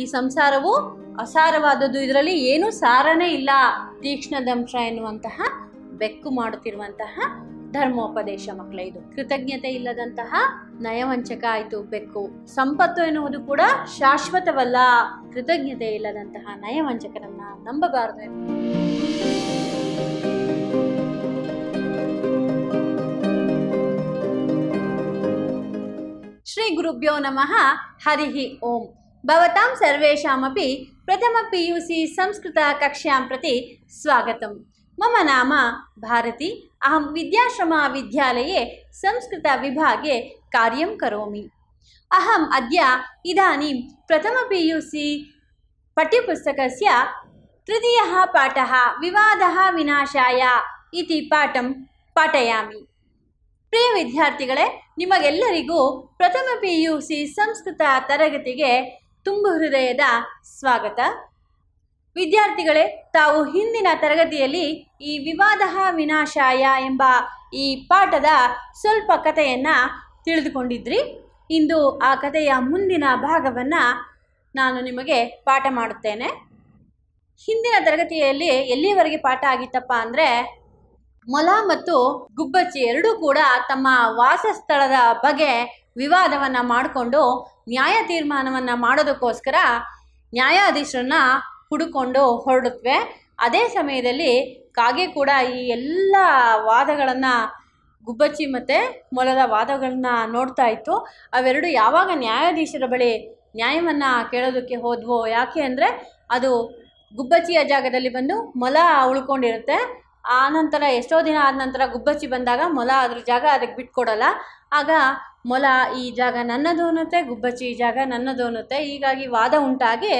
ಈ ಸಂಸಾರವು ಅಸಾರವಾದದ್ದು ಇದರಲ್ಲಿ ಏನೂ ಸಾರನೇ ಇಲ್ಲ ತೀಕ್ಷ್ಣ ದಂಶ ಎನ್ನುವಂತಹ ಬೆಕ್ಕು ಮಾಡುತ್ತಿರುವಂತಹ ಧರ್ಮೋಪದೇಶ ಮಕ್ಕಳ ಇದು ಕೃತಜ್ಞತೆ ಇಲ್ಲದಂತಹ ನಯವಂಚಕ ಆಯಿತು ಬೆಕ್ಕು ಸಂಪತ್ತು ಎನ್ನುವುದು ಕೂಡ ಶಾಶ್ವತವಲ್ಲ ಕೃತಜ್ಞತೆ ಇಲ್ಲದಂತಹ ನಯವಂಚಕರನ್ನ ನಂಬಬಾರದು ಶ್ರೀ ಗುರುಭ್ಯೋ ನಮಃ ಹರಿಹಿ ಓಂ ಭವತಾಂ ಬಂಸಿ ಪ್ರಥಮ ಪಿ ಯು ಸಿ ಸಂಸ್ಕೃತ ಕಕ್ಷಾಂ ಪ್ರತಿ ಸ್ವಾಗತಂ ಸ್ವಾಗತ ನಾಮ ಭಾರತಿ ಅಹಂ ವಿದ್ಯಾಶ್ರಮ ವಿದ್ಯಾಲಯ ಸಂಸ್ಕೃತ ವಿಭಾಗೆ ಕಾರ್ಯ ಕರೋಮಿ ಅಹಂ ಅದ್ಯ ಪ್ರಥಮ ಪಿ ಯು ಸಿ ಪಠ್ಯಪುಸ್ತಕ ತೃತೀಯ ಪಾಠ ವಿವಾದ ವಿನಾಶಾಯ ಇತಿ ಪಾಠಂ ಪಾಠಯಾಮಿ ಪ್ರಿಯ ವಿದ್ಯಾರ್ಥಿಗಳೇ ನಿಮಗೆಲ್ಲರಿಗೂ ಪ್ರಥಮ ಪಿ ಯು ಸಿ ಸಂಸ್ಕೃತ ತರಗತಿಗೆ ತುಂಬು ಹೃದಯದ ಸ್ವಾಗತ ವಿದ್ಯಾರ್ಥಿಗಳೇ ತಾವು ಹಿಂದಿನ ತರಗತಿಯಲ್ಲಿ ಈ ವಿವಾದ ವಿನಾಶಾಯ ಎಂಬ ಈ ಪಾಠದ ಸ್ವಲ್ಪ ಕಥೆಯನ್ನು ತಿಳಿದುಕೊಂಡಿದ್ರಿ ಇಂದು ಆ ಕಥೆಯ ಮುಂದಿನ ಭಾಗವನ್ನು ನಾನು ನಿಮಗೆ ಪಾಠ ಮಾಡುತ್ತೇನೆ ಹಿಂದಿನ ತರಗತಿಯಲ್ಲಿ ಎಲ್ಲಿವರೆಗೆ ಪಾಠ ಆಗಿತ್ತಪ್ಪ ಅಂದರೆ ಮೊಲ ಮತ್ತು ಗುಬ್ಬಚ್ಚಿ ಎರಡೂ ಕೂಡ ತಮ್ಮ ವಾಸಸ್ಥಳದ ಬಗ್ಗೆ ವಿವಾದವನ್ನು ಮಾಡಿಕೊಂಡು ನ್ಯಾಯ ತೀರ್ಮಾನವನ್ನು ಮಾಡೋದಕ್ಕೋಸ್ಕರ ನ್ಯಾಯಾಧೀಶರನ್ನ ಹುಡುಕೊಂಡು ಹೊರಡುತ್ತವೆ ಅದೇ ಸಮಯದಲ್ಲಿ ಕಾಗೆ ಕೂಡ ಈ ಎಲ್ಲ ವಾದಗಳನ್ನು ಗುಬ್ಬಚ್ಚಿ ಮತ್ತು ಮೊಲದ ವಾದಗಳನ್ನ ನೋಡ್ತಾ ಇತ್ತು ಅವೆರಡು ಯಾವಾಗ ನ್ಯಾಯಾಧೀಶರ ಬಳಿ ನ್ಯಾಯವನ್ನು ಕೇಳೋದಕ್ಕೆ ಹೋದ್ವೋ ಯಾಕೆ ಅಂದರೆ ಅದು ಗುಬ್ಬಚ್ಚಿಯ ಜಾಗದಲ್ಲಿ ಬಂದು ಮೊಲ ಉಳ್ಕೊಂಡಿರುತ್ತೆ ಆ ನಂತರ ಎಷ್ಟೋ ದಿನ ಆದ ನಂತರ ಗುಬ್ಬಚ್ಚಿ ಬಂದಾಗ ಮೊಲ ಅದ್ರ ಜಾಗ ಅದಕ್ಕೆ ಬಿಟ್ಕೊಡಲ್ಲ ಆಗ ಮೊಲ ಈ ಜಾಗ ನನ್ನದು ಅನ್ನುತ್ತೆ ಗುಬ್ಬಚ್ಚಿ ಈ ಜಾಗ ನನ್ನದು ಅನ್ನುತ್ತೆ ಹೀಗಾಗಿ ವಾದ ಉಂಟಾಗಿ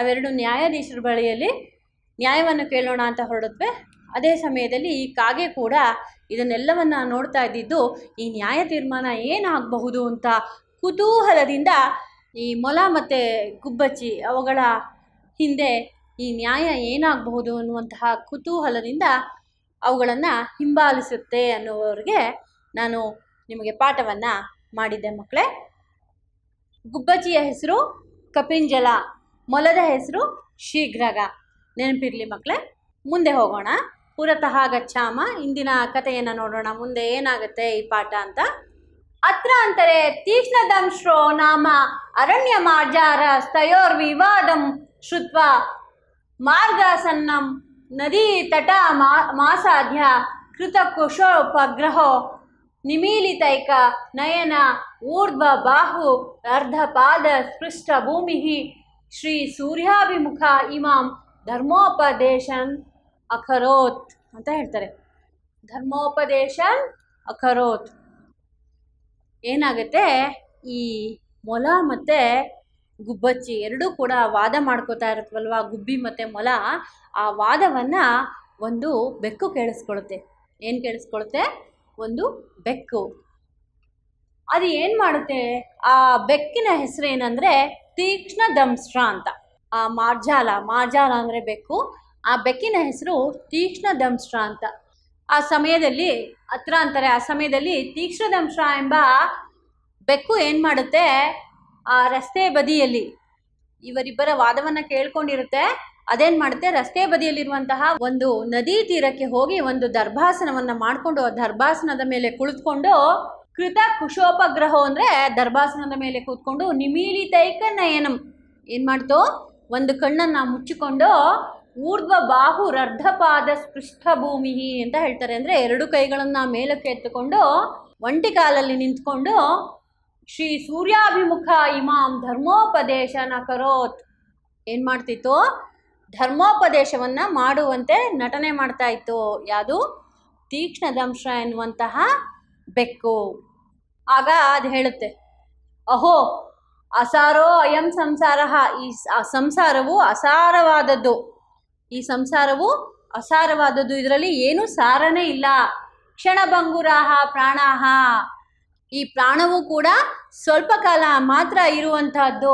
ಅವೆರಡು ನ್ಯಾಯಾಧೀಶರ ಬಳಿಯಲ್ಲಿ ನ್ಯಾಯವನ್ನು ಕೇಳೋಣ ಅಂತ ಹೊರಡಿದ್ವಿ ಅದೇ ಸಮಯದಲ್ಲಿ ಈ ಕಾಗೆ ಕೂಡ ಇದನ್ನೆಲ್ಲವನ್ನು ನೋಡ್ತಾ ಇದ್ದಿದ್ದು ಈ ನ್ಯಾಯ ತೀರ್ಮಾನ ಏನಾಗಬಹುದು ಅಂತ ಕುತೂಹಲದಿಂದ ಈ ಮೊಲ ಮತ್ತು ಗುಬ್ಬಚ್ಚಿ ಅವುಗಳ ಹಿಂದೆ ಈ ನ್ಯಾಯ ಏನಾಗಬಹುದು ಅನ್ನುವಂತಹ ಕುತೂಹಲದಿಂದ ಅವುಗಳನ್ನು ಹಿಂಬಾಲಿಸುತ್ತೆ ಅನ್ನುವ್ರಿಗೆ ನಾನು ನಿಮಗೆ ಪಾಠವನ್ನು ಮಾಡಿದ್ದೆ ಮಕ್ಕಳೇ ಗುಬ್ಬಚ್ಚಿಯ ಹೆಸರು ಕಪಿಂಜಲ ಮೊಲದ ಹೆಸರು ಶೀಘ್ರಗ ನೆನಪಿರಲಿ ಮಕ್ಕಳೇ ಮುಂದೆ ಹೋಗೋಣ ಪುರತಃ ಗಚ್ಚಾಮ ಇಂದಿನ ಕಥೆಯನ್ನು ನೋಡೋಣ ಮುಂದೆ ಏನಾಗುತ್ತೆ ಈ ಪಾಠ ಅಂತ ಅತ್ರ ತೀಕ್ಷ್ಣದಂ ದಂಶ್ರೋ ನಾಮ ಅರಣ್ಯ ಮಾರ್ಜಾರ ಸ್ತಯೋರ್ ವಿವಾದಂ ಶುತ್ವ ಮಾರ್ಗಾಸನ್ನಂ ನದಿ ತಟ ಮಾ ಮಾಸಾಧ್ಯ ಕೃತ ಕುಶೋಪಗ್ರಹೋ ನಿಮೀಲಿತೈಕ ನಯನ ಊರ್ಧ್ವ ಬಾಹು ಅರ್ಧ ಪಾದ ಸ್ಪೃಷ್ಟ ಭೂಮಿ ಶ್ರೀ ಸೂರ್ಯಾಭಿಮುಖ ಇಮಾಂ ಧರ್ಮೋಪದೇಶನ್ ಅಖರೋತ್ ಅಂತ ಹೇಳ್ತಾರೆ ಧರ್ಮೋಪದೇಶನ್ ಅಖರೋತ್ ಏನಾಗುತ್ತೆ ಈ ಮೊಲ ಮತ್ತು ಗುಬ್ಬಚ್ಚಿ ಎರಡೂ ಕೂಡ ವಾದ ಮಾಡ್ಕೋತಾ ಇರುತ್ತಲ್ವ ಗುಬ್ಬಿ ಮತ್ತು ಮೊಲ ಆ ವಾದವನ್ನು ಒಂದು ಬೆಕ್ಕು ಕೇಳಿಸ್ಕೊಳುತ್ತೆ ಏನು ಕೇಳಿಸ್ಕೊಳುತ್ತೆ ಒಂದು ಬೆಕ್ಕು ಅದು ಏನು ಮಾಡುತ್ತೆ ಆ ಬೆಕ್ಕಿನ ಹೆಸರು ಏನಂದರೆ ತೀಕ್ಷ್ಣ ದಂಸ್ರ ಅಂತ ಆ ಮಾರ್ಜಾಲ ಮಾರ್ಜಾಲ ಅಂದರೆ ಬೆಕ್ಕು ಆ ಬೆಕ್ಕಿನ ಹೆಸರು ತೀಕ್ಷ್ಣ ದಂಸ್ರ ಅಂತ ಆ ಸಮಯದಲ್ಲಿ ಹತ್ರ ಅಂತಾರೆ ಆ ಸಮಯದಲ್ಲಿ ತೀಕ್ಷ್ಣ ದಂಶ ಎಂಬ ಬೆಕ್ಕು ಏನು ಮಾಡುತ್ತೆ ಆ ರಸ್ತೆ ಬದಿಯಲ್ಲಿ ಇವರಿಬ್ಬರ ವಾದವನ್ನ ಕೇಳ್ಕೊಂಡಿರುತ್ತೆ ಅದೇನ್ ಮಾಡುತ್ತೆ ರಸ್ತೆ ಬದಿಯಲ್ಲಿರುವಂತಹ ಒಂದು ನದಿ ತೀರಕ್ಕೆ ಹೋಗಿ ಒಂದು ದರ್ಭಾಸನವನ್ನ ಮಾಡಿಕೊಂಡು ದರ್ಭಾಸನದ ಮೇಲೆ ಕುಳಿತುಕೊಂಡು ಕೃತ ಕುಶೋಪಗ್ರಹ ಅಂದ್ರೆ ದರ್ಭಾಸನದ ಮೇಲೆ ಕೂತ್ಕೊಂಡು ನಿಮೀಲಿತೈಕ ನಯನಂ ಏನ್ ಮಾಡ್ತು ಒಂದು ಕಣ್ಣನ್ನ ಮುಚ್ಚಿಕೊಂಡು ಊರ್ಧ್ವ ಬಾಹು ರರ್ಧಪಾದ ಸ್ಪೃಷ್ಠಭೂಮಿ ಅಂತ ಹೇಳ್ತಾರೆ ಅಂದ್ರೆ ಎರಡು ಕೈಗಳನ್ನ ಮೇಲಕ್ಕೆ ಎತ್ತುಕೊಂಡು ಒಂಟಿ ಕಾಲಲ್ಲಿ ನಿಂತ್ಕೊಂಡು ಶ್ರೀ ಸೂರ್ಯಾಭಿಮುಖ ಇಮಾಂ ಧರ್ಮೋಪದೇಶನ ಕರೋತ್ ಏನು ಮಾಡ್ತಿತ್ತು ಧರ್ಮೋಪದೇಶವನ್ನು ಮಾಡುವಂತೆ ನಟನೆ ಮಾಡ್ತಾ ಇತ್ತು ಯಾವುದು ದಂಶ ಎನ್ನುವಂತಹ ಬೆಕ್ಕು ಆಗ ಅದು ಹೇಳುತ್ತೆ ಅಹೋ ಅಸಾರೋ ಅಯಂ ಸಂಸಾರ ಈ ಸಂಸಾರವು ಅಸಾರವಾದದ್ದು ಈ ಸಂಸಾರವು ಅಸಾರವಾದದ್ದು ಇದರಲ್ಲಿ ಏನೂ ಸಾರನೇ ಇಲ್ಲ ಕ್ಷಣಭಂಗುರಾಹ ಪ್ರಾಣಾಹ ಈ ಪ್ರಾಣವು ಕೂಡ ಸ್ವಲ್ಪ ಕಾಲ ಮಾತ್ರ ಇರುವಂತಹದ್ದು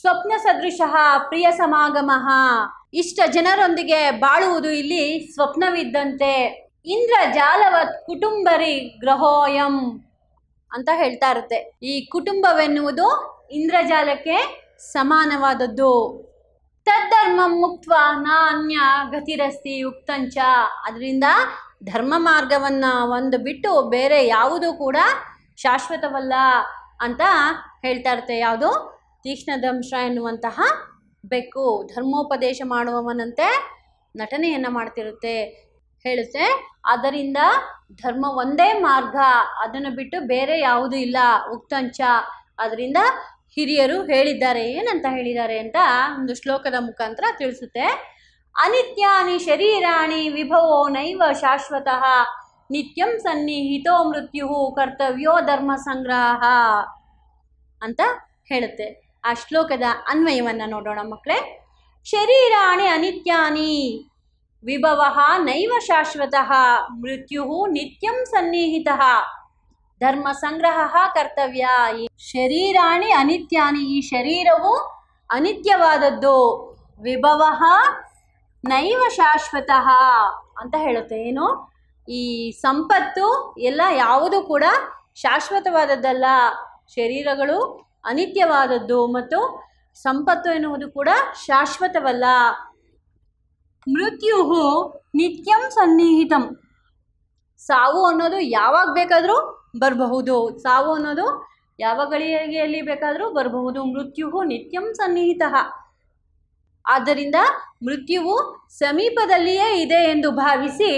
ಸ್ವಪ್ನ ಸದೃಶಃ ಪ್ರಿಯ ಸಮಾಗಮ ಇಷ್ಟ ಜನರೊಂದಿಗೆ ಬಾಳುವುದು ಇಲ್ಲಿ ಸ್ವಪ್ನವಿದ್ದಂತೆ ಇಂದ್ರಜಾಲವತ್ ಕುಟುಂಬರಿ ಗ್ರಹೋಯಂ ಅಂತ ಹೇಳ್ತಾ ಇರುತ್ತೆ ಈ ಕುಟುಂಬವೆನ್ನುವುದು ಇಂದ್ರಜಾಲಕ್ಕೆ ಸಮಾನವಾದದ್ದು ತದ್ಧರ್ಮ ಮುಕ್ತ ನಾನ್ಯ ಗತಿರಸ್ತಿ ಯುಕ್ತಂಚ ಅದರಿಂದ ಧರ್ಮ ಮಾರ್ಗವನ್ನು ಒಂದು ಬಿಟ್ಟು ಬೇರೆ ಯಾವುದೂ ಕೂಡ ಶಾಶ್ವತವಲ್ಲ ಅಂತ ಹೇಳ್ತಾ ಇರುತ್ತೆ ಯಾವುದು ತೀಕ್ಷ್ಣದಂಶ ಎನ್ನುವಂತಹ ಬೆಕ್ಕು ಧರ್ಮೋಪದೇಶ ಮಾಡುವವನಂತೆ ನಟನೆಯನ್ನು ಮಾಡ್ತಿರುತ್ತೆ ಹೇಳುತ್ತೆ ಅದರಿಂದ ಧರ್ಮ ಒಂದೇ ಮಾರ್ಗ ಅದನ್ನು ಬಿಟ್ಟು ಬೇರೆ ಯಾವುದೂ ಇಲ್ಲ ಉಕ್ತಂಚ ಅದರಿಂದ ಹಿರಿಯರು ಹೇಳಿದ್ದಾರೆ ಏನಂತ ಹೇಳಿದ್ದಾರೆ ಅಂತ ಒಂದು ಶ್ಲೋಕದ ಮುಖಾಂತರ ತಿಳಿಸುತ್ತೆ ಅನಿತ್ಯಾನಿ ಶರೀರಾಣಿ ವಿಭವೋ ನೈವ ಶಾಶ್ವತಃ ನಿತ್ಯಂ ಸನ್ನಿಹಿತೋ ಮೃತ್ಯು ಕರ್ತವ್ಯೋ ಧರ್ಮ ಸಂಗ್ರಹ ಅಂತ ಹೇಳುತ್ತೆ ಆ ಶ್ಲೋಕದ ಅನ್ವಯವನ್ನು ನೋಡೋಣ ಮಕ್ಕಳೇ ಶರೀರಾಣಿ ಅನಿತ್ಯಾನಿ ವಿಭವ ನೈವ ಶಾಶ್ವತ ಮೃತ್ಯು ನಿತ್ಯಂ ಸನ್ನಿಹಿತ ಧರ್ಮ ಸಂಗ್ರಹ ಕರ್ತವ್ಯ ಈ ಶರೀರಾಣಿ ಅನಿತ್ಯಾನಿ ಈ ಶರೀರವು ಅನಿತ್ಯವಾದದ್ದು ವಿಭವ ನೈವ ಶಾಶ್ವತ ಅಂತ ಹೇಳುತ್ತೆ ಏನು ಈ ಸಂಪತ್ತು ಎಲ್ಲ ಯಾವುದು ಕೂಡ ಶಾಶ್ವತವಾದದ್ದಲ್ಲ ಶರೀರಗಳು ಅನಿತ್ಯವಾದದ್ದು ಮತ್ತು ಸಂಪತ್ತು ಎನ್ನುವುದು ಕೂಡ ಶಾಶ್ವತವಲ್ಲ ಮೃತ್ಯು ನಿತ್ಯಂ ಸನ್ನಿಹಿತಂ ಸಾವು ಅನ್ನೋದು ಯಾವಾಗ ಬೇಕಾದರೂ ಬರಬಹುದು ಸಾವು ಅನ್ನೋದು ಯಾವ ಗಳಿಗೆಯಲ್ಲಿ ಬೇಕಾದರೂ ಬರಬಹುದು ಮೃತ್ಯು ನಿತ್ಯಂ ಸನ್ನಿಹಿತ ಆದ್ದರಿಂದ ಮೃತ್ಯುವು ಸಮೀಪದಲ್ಲಿಯೇ ಇದೆ ಎಂದು ಭಾವಿಸಿ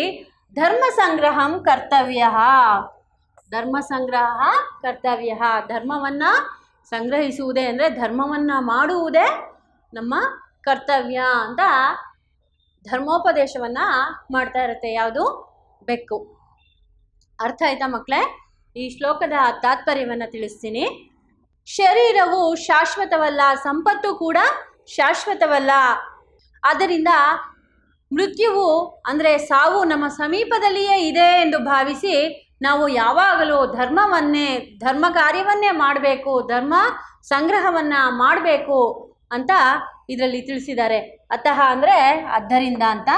ಧರ್ಮ ಸಂಗ್ರಹಂ ಕರ್ತವ್ಯ ಧರ್ಮ ಸಂಗ್ರಹ ಕರ್ತವ್ಯ ಧರ್ಮವನ್ನು ಸಂಗ್ರಹಿಸುವುದೇ ಅಂದರೆ ಧರ್ಮವನ್ನು ಮಾಡುವುದೇ ನಮ್ಮ ಕರ್ತವ್ಯ ಅಂತ ಧರ್ಮೋಪದೇಶವನ್ನು ಮಾಡ್ತಾ ಇರುತ್ತೆ ಯಾವುದು ಬೆಕ್ಕು ಅರ್ಥ ಆಯ್ತಾ ಮಕ್ಕಳೇ ಈ ಶ್ಲೋಕದ ತಾತ್ಪರ್ಯವನ್ನು ತಿಳಿಸ್ತೀನಿ ಶರೀರವು ಶಾಶ್ವತವಲ್ಲ ಸಂಪತ್ತು ಕೂಡ ಶಾಶ್ವತವಲ್ಲ ಆದ್ದರಿಂದ ಮೃತ್ಯುವು ಅಂದರೆ ಸಾವು ನಮ್ಮ ಸಮೀಪದಲ್ಲಿಯೇ ಇದೆ ಎಂದು ಭಾವಿಸಿ ನಾವು ಯಾವಾಗಲೂ ಧರ್ಮವನ್ನೇ ಧರ್ಮ ಕಾರ್ಯವನ್ನೇ ಮಾಡಬೇಕು ಧರ್ಮ ಸಂಗ್ರಹವನ್ನು ಮಾಡಬೇಕು ಅಂತ ಇದರಲ್ಲಿ ತಿಳಿಸಿದ್ದಾರೆ ಅತಃ ಅಂದರೆ ಆದ್ದರಿಂದ ಅಂತ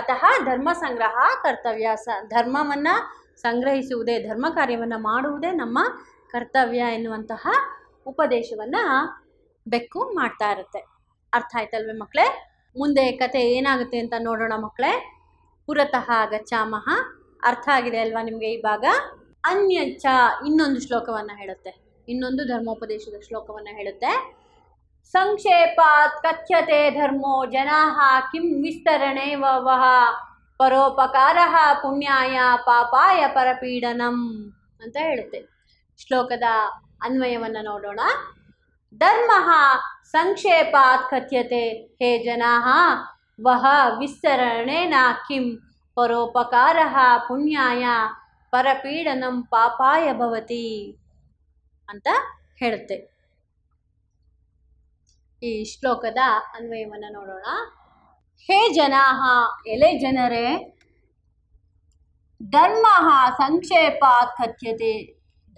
ಅತಃ ಧರ್ಮ ಸಂಗ್ರಹ ಕರ್ತವ್ಯ ಸ ಧರ್ಮವನ್ನು ಸಂಗ್ರಹಿಸುವುದೇ ಧರ್ಮ ಕಾರ್ಯವನ್ನು ಮಾಡುವುದೇ ನಮ್ಮ ಕರ್ತವ್ಯ ಎನ್ನುವಂತಹ ಉಪದೇಶವನ್ನು ಬೆಕ್ಕು ಮಾಡ್ತಾ ಇರುತ್ತೆ ಅರ್ಥ ಆಯ್ತಲ್ವೇ ಮಕ್ಕಳೇ ಮುಂದೆ ಕತೆ ಏನಾಗುತ್ತೆ ಅಂತ ನೋಡೋಣ ಮಕ್ಕಳೇ ಪುರತಃ ಗಚ್ಚಾಮಹ ಅರ್ಥ ಆಗಿದೆ ಅಲ್ವಾ ನಿಮಗೆ ಈ ಭಾಗ ಅನ್ಯ ಇನ್ನೊಂದು ಶ್ಲೋಕವನ್ನು ಹೇಳುತ್ತೆ ಇನ್ನೊಂದು ಧರ್ಮೋಪದೇಶದ ಶ್ಲೋಕವನ್ನು ಹೇಳುತ್ತೆ ಸಂಕ್ಷೇಪ ಕಥ್ಯತೆ ಧರ್ಮೋ ಜನಾ ಕಿಂ ವಿಸ್ತರಣೆ ವಹ ಪರೋಪಕಾರ ಪುಣ್ಯಾಯ ಪಾಪಾಯ ಪರಪೀಡನಂ ಅಂತ ಹೇಳುತ್ತೆ ಶ್ಲೋಕದ ಅನ್ವಯವನ್ನು ನೋಡೋಣ ಧರ್ಮ ಸಂಕ್ಷೇಪಾತ್ ಕಥ್ಯತೆ ಹೇ ಜನಾ ವಹ ವಿಸ್ತರಣೇನ ಕಿಂ ಪರೋಪಕಾರ ಪುಣ್ಯಾಯ ಪರಪೀಡನಂ ಪಾಪಾಯ ಭವತಿ ಅಂತ ಹೇಳುತ್ತೆ ಈ ಶ್ಲೋಕದ ಅನ್ವಯವನ್ನು ನೋಡೋಣ ಹೇ ಜನಾ ಎಲೆ ಜನರೇ ಧರ್ಮ ಸಂಕ್ಷೇಪಾತ್ ಕಥ್ಯತೆ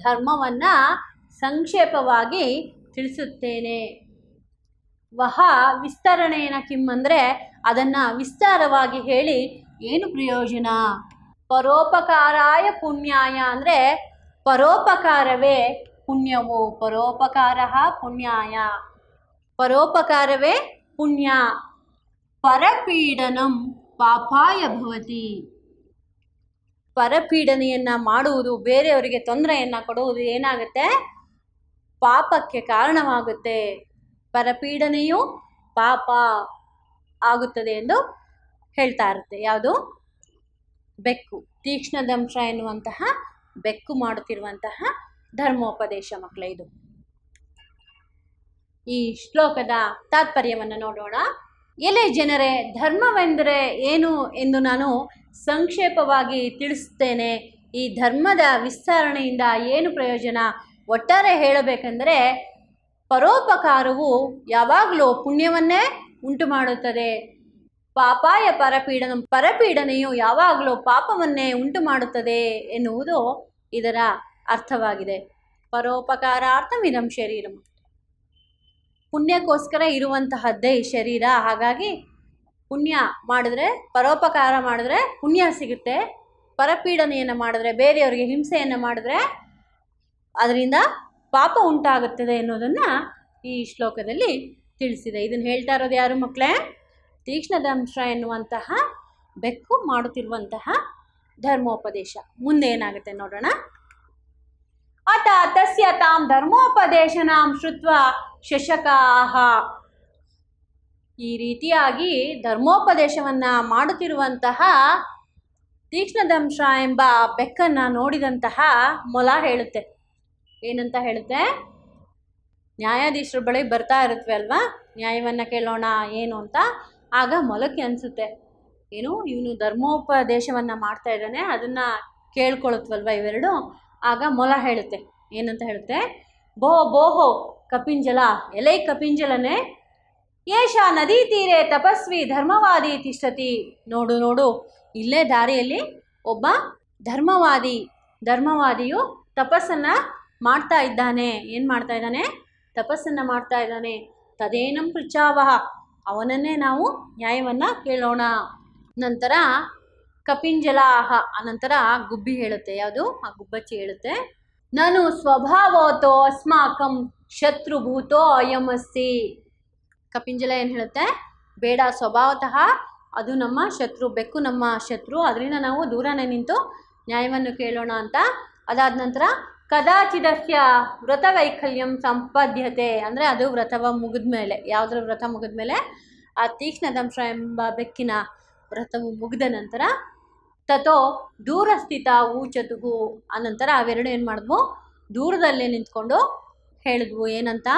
ಧರ್ಮವನ್ನು ಸಂಕ್ಷೇಪವಾಗಿ ತಿಳಿಸುತ್ತೇನೆ ವಹ ವಿಸ್ತರಣೇನ ಕಿಮ್ ಅಂದರೆ ಅದನ್ನು ವಿಸ್ತಾರವಾಗಿ ಹೇಳಿ ಏನು ಪ್ರಯೋಜನ ಪರೋಪಕಾರಾಯ ಪುಣ್ಯಾಯ ಅಂದರೆ ಪರೋಪಕಾರವೇ ಪುಣ್ಯವು ಪರೋಪಕಾರ ಪುಣ್ಯಾಯ ಪರೋಪಕಾರವೇ ಪುಣ್ಯ ಪರಪೀಡನಂ ಪಾಪಾಯ ಭವತಿ ಪರಪೀಡನೆಯನ್ನು ಮಾಡುವುದು ಬೇರೆಯವರಿಗೆ ತೊಂದರೆಯನ್ನು ಕೊಡುವುದು ಏನಾಗುತ್ತೆ ಪಾಪಕ್ಕೆ ಕಾರಣವಾಗುತ್ತೆ ಪರಪೀಡನೆಯು ಪಾಪ ಆಗುತ್ತದೆ ಎಂದು ಹೇಳ್ತಾ ಇರುತ್ತೆ ಯಾವುದು ಬೆಕ್ಕು ತೀಕ್ಷ್ಣ ದಂಶ ಎನ್ನುವಂತಹ ಬೆಕ್ಕು ಮಾಡುತ್ತಿರುವಂತಹ ಧರ್ಮೋಪದೇಶ ಮಕ್ಕಳ ಇದು ಈ ಶ್ಲೋಕದ ತಾತ್ಪರ್ಯವನ್ನು ನೋಡೋಣ ಎಲೆ ಜನರೇ ಧರ್ಮವೆಂದರೆ ಏನು ಎಂದು ನಾನು ಸಂಕ್ಷೇಪವಾಗಿ ತಿಳಿಸುತ್ತೇನೆ ಈ ಧರ್ಮದ ವಿಸ್ತರಣೆಯಿಂದ ಏನು ಪ್ರಯೋಜನ ಒಟ್ಟಾರೆ ಹೇಳಬೇಕೆಂದರೆ ಪರೋಪಕಾರವು ಯಾವಾಗಲೂ ಪುಣ್ಯವನ್ನೇ ಉಂಟು ಮಾಡುತ್ತದೆ ಪಾಪಾಯ ಪರಪೀಡನ ಪರಪೀಡನೆಯು ಯಾವಾಗಲೂ ಪಾಪವನ್ನೇ ಉಂಟು ಮಾಡುತ್ತದೆ ಎನ್ನುವುದು ಇದರ ಅರ್ಥವಾಗಿದೆ ಇದಂ ಶರೀರಂ ಪುಣ್ಯಕ್ಕೋಸ್ಕರ ಇರುವಂತಹದ್ದೇ ಈ ಶರೀರ ಹಾಗಾಗಿ ಪುಣ್ಯ ಮಾಡಿದ್ರೆ ಪರೋಪಕಾರ ಮಾಡಿದ್ರೆ ಪುಣ್ಯ ಸಿಗುತ್ತೆ ಪರಪೀಡನೆಯನ್ನು ಮಾಡಿದ್ರೆ ಬೇರೆಯವರಿಗೆ ಹಿಂಸೆಯನ್ನು ಮಾಡಿದ್ರೆ ಅದರಿಂದ ಪಾಪ ಉಂಟಾಗುತ್ತದೆ ಎನ್ನುವುದನ್ನು ಈ ಶ್ಲೋಕದಲ್ಲಿ ತಿಳಿಸಿದೆ ಇದನ್ನು ಹೇಳ್ತಾ ಇರೋದು ಯಾರು ಮಕ್ಕಳೇ ತೀಕ್ಷ್ಣದಂಶ ಎನ್ನುವಂತಹ ಬೆಕ್ಕು ಮಾಡುತ್ತಿರುವಂತಹ ಧರ್ಮೋಪದೇಶ ಮುಂದೆ ಏನಾಗುತ್ತೆ ನೋಡೋಣ ಅತ ತಸ್ಯ ತಾಂ ಧರ್ಮೋಪದೇಶನಾಂ ಶುತ್ವ ಶಶಕಾಹ ಈ ರೀತಿಯಾಗಿ ಧರ್ಮೋಪದೇಶವನ್ನು ಮಾಡುತ್ತಿರುವಂತಹ ತೀಕ್ಷ್ಣದಂಶ ಎಂಬ ಬೆಕ್ಕನ್ನು ನೋಡಿದಂತಹ ಮೊಲ ಹೇಳುತ್ತೆ ಏನಂತ ಹೇಳುತ್ತೆ ನ್ಯಾಯಾಧೀಶರ ಬಳಿ ಬರ್ತಾ ಇರುತ್ತವೆ ಅಲ್ವಾ ನ್ಯಾಯವನ್ನು ಕೇಳೋಣ ಏನು ಅಂತ ಆಗ ಮೊಲಕ್ಕೆ ಅನಿಸುತ್ತೆ ಏನು ಇವನು ಧರ್ಮೋಪದೇಶವನ್ನು ಮಾಡ್ತಾ ಇದ್ದಾನೆ ಅದನ್ನು ಕೇಳ್ಕೊಳತ್ವಲ್ವ ಇವೆರಡು ಆಗ ಮೊಲ ಹೇಳುತ್ತೆ ಏನಂತ ಹೇಳುತ್ತೆ ಬೋ ಬೋಹೋ ಕಪಿಂಜಲ ಎಲೆ ಕಪಿಂಜಲನೇ ಏಷ ನದಿ ತೀರೆ ತಪಸ್ವಿ ಧರ್ಮವಾದಿ ತಿಷ್ಟತಿ ನೋಡು ನೋಡು ಇಲ್ಲೇ ದಾರಿಯಲ್ಲಿ ಒಬ್ಬ ಧರ್ಮವಾದಿ ಧರ್ಮವಾದಿಯು ತಪಸ್ಸನ್ನು ಮಾಡ್ತಾ ಇದ್ದಾನೆ ಏನು ಮಾಡ್ತಾ ಇದ್ದಾನೆ ತಪಸ್ಸನ್ನು ಮಾಡ್ತಾ ಇದ್ದಾನೆ ತದೇನಂ ಪೃಚ್ಛಾವಹ ಅವನನ್ನೇ ನಾವು ನ್ಯಾಯವನ್ನು ಕೇಳೋಣ ನಂತರ ಕಪಿಂಜಲಾಹ ಆ ಅನಂತರ ಗುಬ್ಬಿ ಹೇಳುತ್ತೆ ಯಾವುದು ಆ ಗುಬ್ಬಚ್ಚಿ ಹೇಳುತ್ತೆ ನಾನು ಸ್ವಭಾವತೋ ಅಸ್ಮಾಕಂ ಶತ್ರುಭೂತೋ ಅಯಮಸ್ತಿ ಕಪಿಂಜಲ ಏನು ಹೇಳುತ್ತೆ ಬೇಡ ಸ್ವಭಾವತಃ ಅದು ನಮ್ಮ ಶತ್ರು ಬೆಕ್ಕು ನಮ್ಮ ಶತ್ರು ಅದರಿಂದ ನಾವು ದೂರನೇ ನಿಂತು ನ್ಯಾಯವನ್ನು ಕೇಳೋಣ ಅಂತ ಅದಾದ ನಂತರ ಕದಾಚಿದಸ್ಯ ವೈಕಲ್ಯಂ ಸಂಪದ್ಯತೆ ಅಂದರೆ ಅದು ವ್ರತವ ಮುಗಿದ ಮೇಲೆ ವ್ರತ ಮುಗಿದ ಮೇಲೆ ಆ ತೀಕ್ಷ್ಣದಂಶ ಎಂಬ ಬೆಕ್ಕಿನ ವ್ರತವು ಮುಗಿದ ನಂತರ ತಥೋ ದೂರಸ್ಥಿತ ಊಚತುಗು ಅನಂತರ ಅವೆರಡು ಏನು ಮಾಡಿದ್ವು ದೂರದಲ್ಲೇ ನಿಂತ್ಕೊಂಡು ಹೇಳಿದ್ವು ಏನಂತ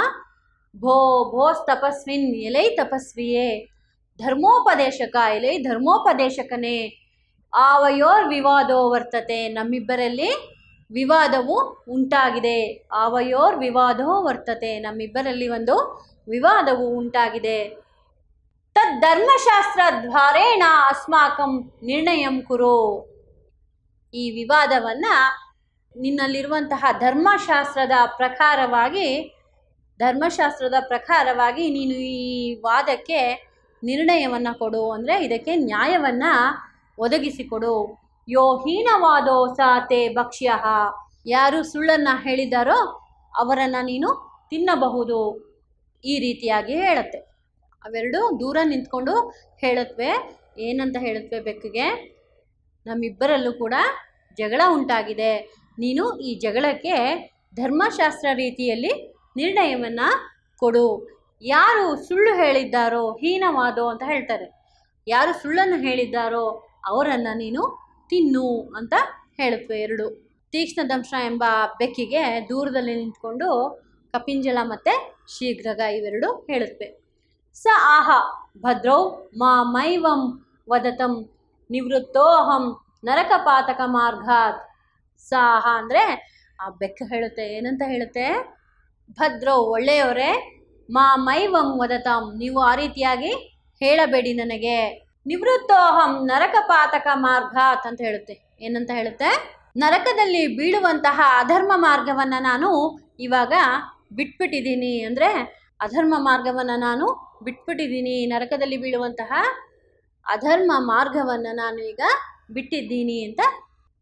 ಭೋ ಭೋಸ್ ತಪಸ್ವಿನ್ ಎಲೈ ತಪಸ್ವಿಯೇ ಧರ್ಮೋಪದೇಶಕ ಎಲೈ ಧರ್ಮೋಪದೇಶಕನೇ ಆವಯೋರ್ ವಿವಾದೋ ವರ್ತತೆ ನಮ್ಮಿಬ್ಬರಲ್ಲಿ ವಿವಾದವು ಉಂಟಾಗಿದೆ ಆವಯೋರ್ ವಿವಾದೋ ವರ್ತತೆ ನಮ್ಮಿಬ್ಬರಲ್ಲಿ ಒಂದು ವಿವಾದವು ಉಂಟಾಗಿದೆ ದ್ವಾರೇಣ ಅಸ್ಮಾಕಂ ನಿರ್ಣಯಂ ಕುರು ಈ ವಿವಾದವನ್ನು ನಿನ್ನಲ್ಲಿರುವಂತಹ ಧರ್ಮಶಾಸ್ತ್ರದ ಪ್ರಕಾರವಾಗಿ ಧರ್ಮಶಾಸ್ತ್ರದ ಪ್ರಕಾರವಾಗಿ ನೀನು ಈ ವಾದಕ್ಕೆ ನಿರ್ಣಯವನ್ನು ಕೊಡು ಅಂದರೆ ಇದಕ್ಕೆ ನ್ಯಾಯವನ್ನು ಒದಗಿಸಿಕೊಡು ಯೋ ಹೀನವಾದೋ ಸಾತೆ ಭಕ್ಷ್ಯ ಯಾರು ಸುಳ್ಳನ್ನು ಹೇಳಿದಾರೋ ಅವರನ್ನು ನೀನು ತಿನ್ನಬಹುದು ಈ ರೀತಿಯಾಗಿ ಹೇಳುತ್ತೆ ಅವೆರಡು ದೂರ ನಿಂತ್ಕೊಂಡು ಹೇಳತ್ವೆ ಏನಂತ ಹೇಳತ್ವೆ ಬೆಕ್ಕಿಗೆ ನಮ್ಮಿಬ್ಬರಲ್ಲೂ ಕೂಡ ಜಗಳ ಉಂಟಾಗಿದೆ ನೀನು ಈ ಜಗಳಕ್ಕೆ ಧರ್ಮಶಾಸ್ತ್ರ ರೀತಿಯಲ್ಲಿ ನಿರ್ಣಯವನ್ನು ಕೊಡು ಯಾರು ಸುಳ್ಳು ಹೇಳಿದ್ದಾರೋ ಹೀನವಾದೋ ಅಂತ ಹೇಳ್ತಾರೆ ಯಾರು ಸುಳ್ಳನ್ನು ಹೇಳಿದ್ದಾರೋ ಅವರನ್ನು ನೀನು ತಿನ್ನು ಅಂತ ಹೇಳುತ್ತವೆ ಎರಡು ತೀಕ್ಷ್ಣ ದಂಶ ಎಂಬ ಬೆಕ್ಕಿಗೆ ದೂರದಲ್ಲಿ ನಿಂತ್ಕೊಂಡು ಕಪಿಂಜಲ ಮತ್ತು ಶೀಘ್ರಗ ಇವೆರಡು ಹೇಳುತ್ತವೆ ಸ ಆಹ ಭದ್ರೌ ಮಾ ಮೈವಂ ವದತಂ ನಿವೃತ್ತೋಹಂ ನರಕಪಾತಕ ಮಾರ್ಗಾತ್ ಸ ಆಹ ಅಂದರೆ ಆ ಬೆಕ್ಕ ಹೇಳುತ್ತೆ ಏನಂತ ಹೇಳುತ್ತೆ ಭದ್ರೌ ಒಳ್ಳೆಯವರೇ ಮಾ ಮೈವಂ ವದತಂ ನೀವು ಆ ರೀತಿಯಾಗಿ ಹೇಳಬೇಡಿ ನನಗೆ ನಿವೃತ್ತೋಹಂ ನರಕಪಾತಕ ಮಾರ್ಗ ಅಂತ ಹೇಳುತ್ತೆ ಏನಂತ ಹೇಳುತ್ತೆ ನರಕದಲ್ಲಿ ಬೀಳುವಂತಹ ಅಧರ್ಮ ಮಾರ್ಗವನ್ನು ನಾನು ಇವಾಗ ಬಿಟ್ಬಿಟ್ಟಿದ್ದೀನಿ ಅಂದರೆ ಅಧರ್ಮ ಮಾರ್ಗವನ್ನು ನಾನು ಬಿಟ್ಬಿಟ್ಟಿದ್ದೀನಿ ನರಕದಲ್ಲಿ ಬೀಳುವಂತಹ ಅಧರ್ಮ ಮಾರ್ಗವನ್ನು ನಾನು ಈಗ ಬಿಟ್ಟಿದ್ದೀನಿ ಅಂತ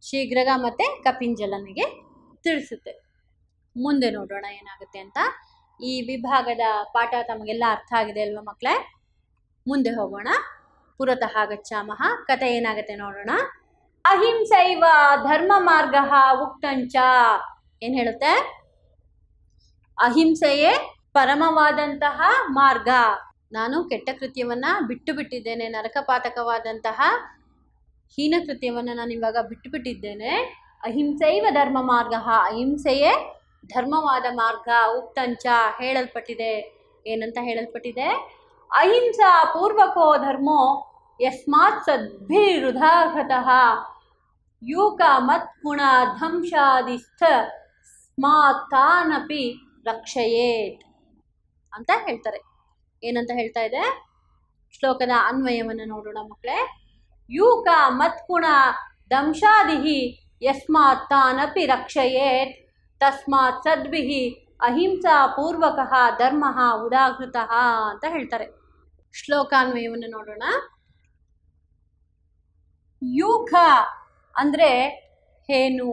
ಶೀಘ್ರಗ ಮತ್ತು ಕಪಿಂಜಲನಿಗೆ ತಿಳಿಸುತ್ತೆ ಮುಂದೆ ನೋಡೋಣ ಏನಾಗುತ್ತೆ ಅಂತ ಈ ವಿಭಾಗದ ಪಾಠ ತಮಗೆಲ್ಲ ಅರ್ಥ ಆಗಿದೆ ಅಲ್ವಾ ಮಕ್ಕಳೇ ಮುಂದೆ ಹೋಗೋಣ ಪುರತಃ ಗಚ್ಚಾಮ ಕಥೆ ಏನಾಗುತ್ತೆ ನೋಡೋಣ ಅಹಿಂಸೈವ ಧರ್ಮ ಮಾರ್ಗ ಉಕ್ತಂಚ ಏನ್ ಹೇಳುತ್ತೆ ಅಹಿಂಸೆಯೇ ಪರಮವಾದಂತಹ ಮಾರ್ಗ ನಾನು ಕೆಟ್ಟ ಕೃತ್ಯವನ್ನ ಬಿಟ್ಟು ಬಿಟ್ಟಿದ್ದೇನೆ ನರಕಪಾತಕವಾದಂತಹ ಹೀನ ಕೃತ್ಯವನ್ನು ನಾನು ಇವಾಗ ಬಿಟ್ಟು ಬಿಟ್ಟಿದ್ದೇನೆ ಅಹಿಂಸೈವ ಧರ್ಮ ಮಾರ್ಗ ಅಹಿಂಸೆಯೇ ಧರ್ಮವಾದ ಮಾರ್ಗ ಉಕ್ತಂಚ ಹೇಳಲ್ಪಟ್ಟಿದೆ ಏನಂತ ಹೇಳಲ್ಪಟ್ಟಿದೆ ಅಹಿಂಸಾ ಪೂರ್ವಕೋ ಧರ್ಮೋ ಯಸ್ಮಾತ್ ಸದ್ಭಿರುಧಾಘತಃ ಯೂಕ ಮತ್ಗುಣ ಧ್ವಂಸಾದಿಸ್ಥ ಸ್ಮಾತಾನಪಿ ತಾನಪಿ ರಕ್ಷಯೇತ್ ಅಂತ ಹೇಳ್ತಾರೆ ಏನಂತ ಹೇಳ್ತಾ ಇದೆ ಶ್ಲೋಕದ ಅನ್ವಯವನ್ನು ನೋಡೋಣ ಮಕ್ಕಳೇ ಯೂಕ ಮತ್ಕುಣ ದಂಶಾದಿಹಿ ಯಸ್ಮಾತ್ ತಾನಪಿ ರಕ್ಷಯೇತ್ ತಸ್ಮಾತ್ ಸದ್ಭಿಹಿ ಅಹಿಂಸಾ ಪೂರ್ವಕಃ ಧರ್ಮ ಉದಾಹೃತ ಅಂತ ಹೇಳ್ತಾರೆ ಶ್ಲೋಕಾನ್ವಯವನ್ನು ನೋಡೋಣ ಯೂಖ ಅಂದರೆ ಹೇನು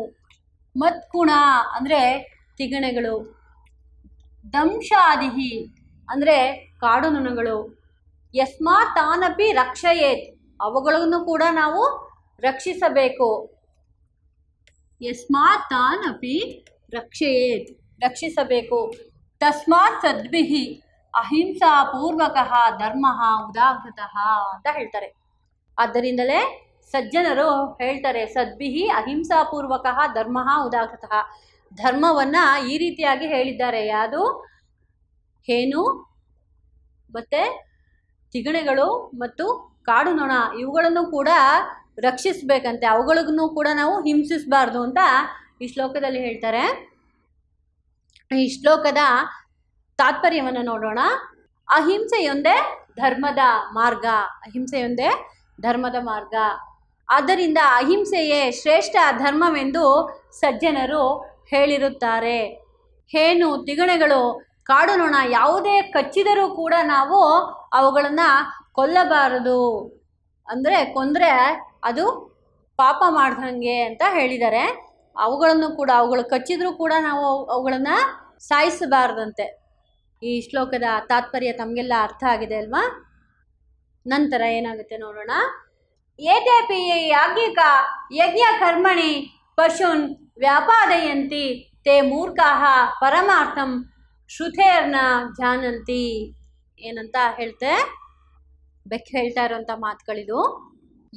ಮತ್ಕುಣ ಅಂದರೆ ತಿಗಣೆಗಳು ದಂಶಾದಿಹಿ ಅಂದರೆ ಕಾಡು ನೊಣಗಳು ಯಸ್ಮಾ ತಾನಪಿ ರಕ್ಷಯೇತ್ ಅವುಗಳನ್ನು ಕೂಡ ನಾವು ರಕ್ಷಿಸಬೇಕು ಯಸ್ಮಾ ತಾನಪಿ ರಕ್ಷಯೇತ್ ರಕ್ಷಿಸಬೇಕು ತಸ್ಮಾತ್ ಸದ್ಭಿಹಿ ಅಹಿಂಸಾ ಪೂರ್ವಕಃ ಧರ್ಮ ಉದಾಹೃತಃ ಅಂತ ಹೇಳ್ತಾರೆ ಆದ್ದರಿಂದಲೇ ಸಜ್ಜನರು ಹೇಳ್ತಾರೆ ಸದ್ಭಿಹಿ ಅಹಿಂಸಾಪೂರ್ವಕ ಧರ್ಮ ಉದಾಹೃತಃ ಧರ್ಮವನ್ನು ಈ ರೀತಿಯಾಗಿ ಹೇಳಿದ್ದಾರೆ ಯಾವುದು ಹೇನು ಮತ್ತೆ ತಿಗಣೆಗಳು ಮತ್ತು ಕಾಡು ನೊಣ ಇವುಗಳನ್ನು ಕೂಡ ರಕ್ಷಿಸಬೇಕಂತೆ ಅವುಗಳಿಗೂ ಕೂಡ ನಾವು ಹಿಂಸಿಸಬಾರ್ದು ಅಂತ ಈ ಶ್ಲೋಕದಲ್ಲಿ ಹೇಳ್ತಾರೆ ಈ ಶ್ಲೋಕದ ತಾತ್ಪರ್ಯವನ್ನು ನೋಡೋಣ ಅಹಿಂಸೆಯೊಂದೇ ಧರ್ಮದ ಮಾರ್ಗ ಅಹಿಂಸೆಯೊಂದೇ ಧರ್ಮದ ಮಾರ್ಗ ಆದ್ದರಿಂದ ಅಹಿಂಸೆಯೇ ಶ್ರೇಷ್ಠ ಧರ್ಮವೆಂದು ಸಜ್ಜನರು ಹೇಳಿರುತ್ತಾರೆ ಹೇನು ತಿಗಣೆಗಳು ಕಾಡು ಯಾವುದೇ ಕಚ್ಚಿದರೂ ಕೂಡ ನಾವು ಅವುಗಳನ್ನು ಕೊಲ್ಲಬಾರದು ಅಂದರೆ ಕೊಂದರೆ ಅದು ಪಾಪ ಮಾಡ್ದಂಗೆ ಅಂತ ಹೇಳಿದ್ದಾರೆ ಅವುಗಳನ್ನು ಕೂಡ ಅವುಗಳು ಕಚ್ಚಿದರೂ ಕೂಡ ನಾವು ಅವುಗಳನ್ನು ಸಾಯಿಸಬಾರ್ದಂತೆ ಈ ಶ್ಲೋಕದ ತಾತ್ಪರ್ಯ ತಮಗೆಲ್ಲ ಅರ್ಥ ಆಗಿದೆ ಅಲ್ವಾ ನಂತರ ಏನಾಗುತ್ತೆ ನೋಡೋಣ ಏತೇಪಿ ಯಾಜ್ಞಿಕ ಕರ್ಮಣಿ ಪಶುನ್ ವ್ಯಾಪಾದಯಂತಿ ತೇ ಮೂರ್ಖಾಹ ಪರಮಾರ್ಥಂ ಶ್ರುತೇರ್ನ ಜಾನಂತಿ ಏನಂತ ಹೇಳ್ತೆ ಬೆಕ್ಕ ಹೇಳ್ತಾ ಇರುವಂಥ ಮಾತುಗಳಿದು